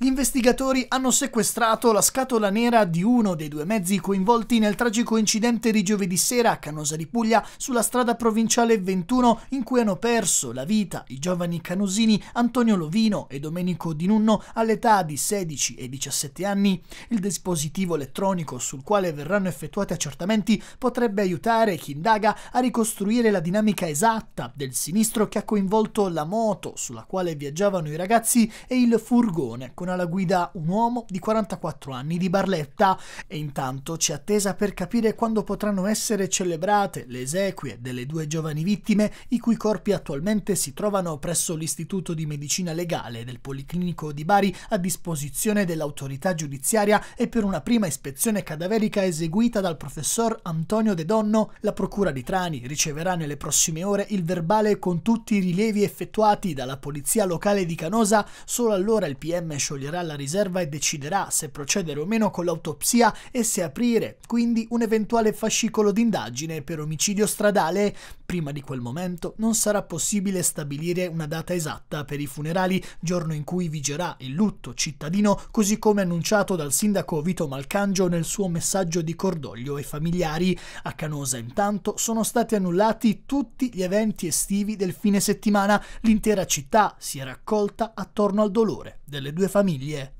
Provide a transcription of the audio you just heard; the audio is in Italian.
Gli investigatori hanno sequestrato la scatola nera di uno dei due mezzi coinvolti nel tragico incidente di giovedì sera a Canosa di Puglia sulla strada provinciale 21 in cui hanno perso la vita i giovani canosini Antonio Lovino e Domenico Di Nunno all'età di 16 e 17 anni. Il dispositivo elettronico sul quale verranno effettuati accertamenti potrebbe aiutare chi indaga a ricostruire la dinamica esatta del sinistro che ha coinvolto la moto sulla quale viaggiavano i ragazzi e il furgone con con alla guida un uomo di 44 anni di Barletta e intanto c'è attesa per capire quando potranno essere celebrate le esequie delle due giovani vittime i cui corpi attualmente si trovano presso l'Istituto di Medicina Legale del Policlinico di Bari a disposizione dell'autorità giudiziaria e per una prima ispezione cadaverica eseguita dal professor Antonio De Donno, la procura di Trani riceverà nelle prossime ore il verbale con tutti i rilievi effettuati dalla polizia locale di Canosa, solo allora il PM scioglierà scioglierà la riserva e deciderà se procedere o meno con l'autopsia e se aprire quindi un eventuale fascicolo d'indagine per omicidio stradale prima di quel momento non sarà possibile stabilire una data esatta per i funerali, giorno in cui vigerà il lutto cittadino, così come annunciato dal sindaco Vito Malcangio nel suo messaggio di cordoglio ai familiari. A Canosa intanto sono stati annullati tutti gli eventi estivi del fine settimana. L'intera città si è raccolta attorno al dolore delle due famiglie.